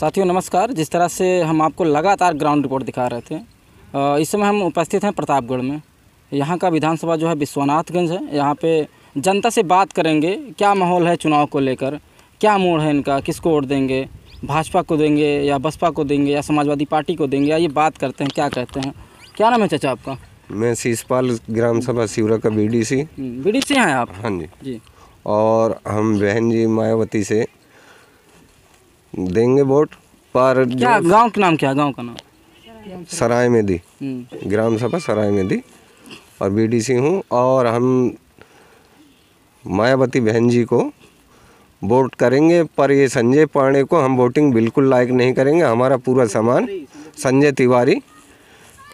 साथियों नमस्कार जिस तरह से हम आपको लगातार ग्राउंड रिपोर्ट दिखा रहे थे इस समय हम उपस्थित हैं प्रतापगढ़ में यहाँ का विधानसभा जो है विश्वनाथगंज है यहाँ पे जनता से बात करेंगे क्या माहौल है चुनाव को लेकर क्या मोड़ है इनका किसको वोट देंगे भाजपा को देंगे या बसपा को देंगे या समाजवादी पार्टी को देंगे या ये बात करते हैं क्या कहते हैं क्या नाम है चाचा आपका मैं शीशपाल ग्राम सभा सिवरा का B D C B D C हैं आप हाँ जी जी और हम बहन जी मायावती से देंगे वोट पर क्या गांव का नाम क्या गांव का नाम सराय में दी हम्म। ग्राम सभा सराय में दी और बीडीसी हूँ और हम मायावती बहन जी को वोट करेंगे पर ये संजय पांडे को हम वोटिंग बिल्कुल लायक नहीं करेंगे हमारा पूरा सामान संजय तिवारी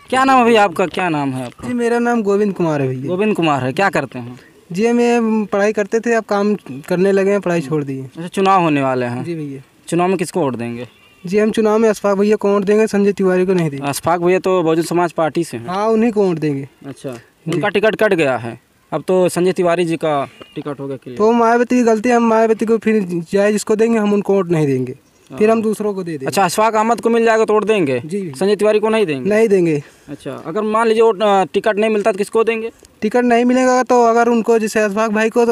क्या नाम है भैया आपका क्या नाम है आपका जी मेरा नाम गोविंद कुमार है भैया गोविंद कुमार है क्या करते हैं जी हमें पढ़ाई करते थे अब काम करने लगे हैं पढ़ाई छोड़ दिए अच्छा चुनाव होने वाले हैं जी भैया चुनाव में किसको वोट देंगे जी हम चुनाव में अशफाक भैया को वोट देंगे संजय तिवारी को नहीं देंगे अशफाक भैया तो बहुजन समाज पार्टी से हाँ उन्हीं को वोट देंगे अच्छा उनका टिकट कट गया है अब तो संजय तिवारी जी का टिकट हो गया तो मायावती की गलती है हम मायावती को फिर जाए जिसको देंगे हम उनको वोट नहीं देंगे हाँ। फिर हम दूसरों को दे देंगे अच्छा अशफाक अहमद को मिल जाएगा तो वोट देंगे जी संजय तिवारी को नहीं देंगे नहीं देंगे अच्छा अगर मान लीजिए वोट टिकट नहीं मिलता तो किसको देंगे टिकट नहीं मिलेगा तो अगर उनको जैसे अशफाक भाई को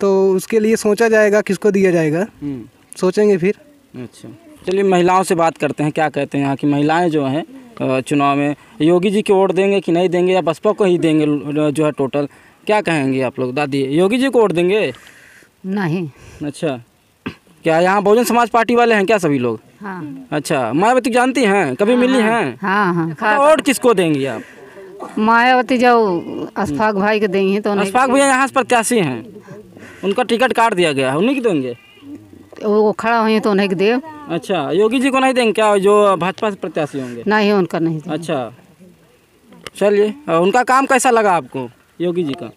तो उसके लिए सोचा जाएगा किसको दिया जाएगा हम्म। सोचेंगे फिर अच्छा चलिए महिलाओं से बात करते हैं क्या कहते हैं यहाँ की महिलाएं जो हैं चुनाव में योगी जी को वोट देंगे कि नहीं देंगे या बसपा को ही देंगे जो है टोटल क्या कहेंगे आप लोग दादी योगी जी को वोट देंगे नहीं अच्छा क्या यहाँ बहुजन समाज पार्टी वाले हैं क्या सभी लोग हाँ। अच्छा मायावती जानती हैं कभी हाँ, मिली हैं हाँ हाँ, हाँ। तो किसको देंगी आप मायावती जब अशफाक भाई को देंगी तो अशफाक भैया यहाँ प्रत्याशी हैं उनका टिकट काट दिया गया है उन्हीं की देंगे वो खड़ा हुए तो उन्हें देव अच्छा योगी जी को नहीं देंगे क्या जो भाजपा प्रत्याशी होंगे नहीं उनका नहीं अच्छा चलिए उनका काम कैसा लगा आपको योगी जी का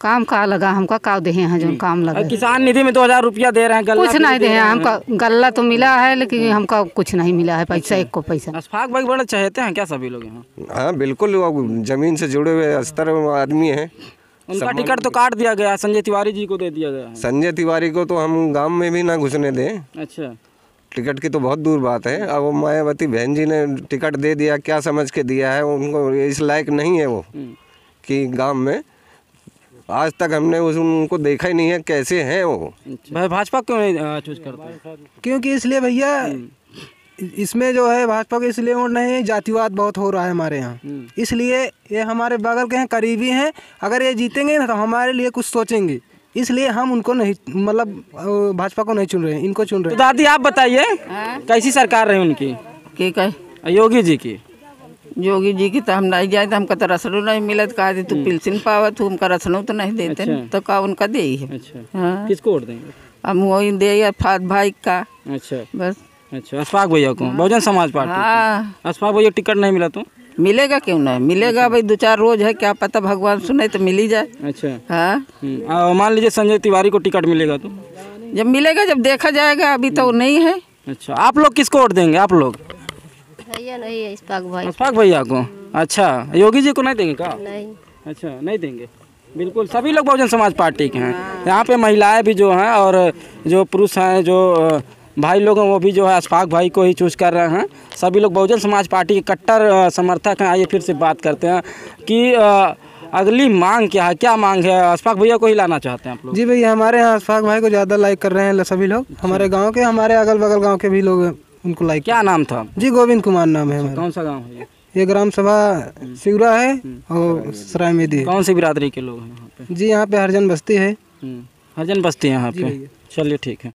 काम का लगा हमको का दे है जो काम लगा किसान निधि में दो हजार रुपया दे रहे हैं कुछ नहीं दे, रहे हैं हमका गल्ला तो मिला है लेकिन हाँ। हमको कुछ नहीं मिला है पैसा अच्छा। एक को पैसा अशफाक अच्छा, भाई बड़ा चाहते हैं क्या सभी लोग यहाँ हाँ बिल्कुल जमीन से जुड़े हुए स्तर आदमी है उनका टिकट तो काट दिया गया संजय तिवारी जी को दे दिया गया संजय तिवारी को तो हम गाँव में भी ना घुसने दें अच्छा टिकट की तो बहुत दूर बात है अब वो मायावती बहन जी ने टिकट दे दिया क्या समझ के दिया है उनको इस लायक नहीं है वो हम्म। कि गांव में आज तक हमने उस उनको देखा ही नहीं है कैसे हैं वो अच्छा। भाजपा क्यों नहीं चूज करते क्योंकि इसलिए भैया हम्म। इसमें जो है भाजपा को इसलिए वोट नहीं जातिवाद बहुत हो रहा है हमारे यहाँ हम्म। इसलिए ये हमारे बगल के हैं करीबी हैं अगर ये जीतेंगे ना तो हमारे लिए कुछ सोचेंगे इसलिए हम उनको नहीं मतलब भाजपा को नहीं चुन रहे हैं इनको चुन रहे तो हैं तो दादी आप बताइए हाँ। कैसी सरकार रही उनकी के योगी जी की योगी जी की तो हम नहीं जाए तो हमका तो रसनो नहीं तो कहा तू हम्म। पिलसिन पावत हमका रसनो तो नहीं देते अच्छा। तो का उनका दे ही है अच्छा। हाँ। किसको वोट देंगे हम वही दे फात भाई का अच्छा बस अच्छा अशफाक भैया को हाँ। बहुजन समाज पार्टी हाँ अशफाक भैया टिकट नहीं मिला तू तो? मिलेगा क्यों नहीं मिलेगा अच्छा। भाई दो चार रोज है क्या पता भगवान सुने तो मिल ही जाए अच्छा हाँ हम्म, मान लीजिए संजय तिवारी को टिकट मिलेगा तो जब मिलेगा जब देखा जाएगा अभी तो हम्म। नहीं है अच्छा आप लोग किसको वोट देंगे आप लोग भैया नहीं है भैया को हम्म। अच्छा योगी जी को नहीं देंगे क्या अच्छा नहीं देंगे बिल्कुल सभी लोग बहुजन समाज पार्टी के हैं हाँ। यहाँ पे महिलाएं भी जो हैं और जो पुरुष हैं जो भाई लोग वो भी जो है अशफाक भाई को ही चूज कर रहे हैं सभी लोग बहुजन समाज पार्टी के कट्टर समर्थक हैं आइए फिर से बात करते हैं कि अगली मांग क्या है क्या मांग है अशफाक भैया को ही लाना चाहते हैं आप लोग जी भैया हमारे यहाँ अशफाक भाई को ज़्यादा लाइक कर रहे हैं सभी लोग अच्छा। हमारे गाँव के हमारे अगल बगल गाँव के भी लोग उनको लाइक क्या नाम था जी गोविंद कुमार नाम है कौन सा गाँव है ये ग्राम सभा हम्म। सिगरा है हम्म। और सराय मेदी कौन सी बिरादरी के लोग हैं जी यहाँ पे हरजन बस्ती है हम्म। हरजन बस्ती है यहाँ पे चलिए ठीक है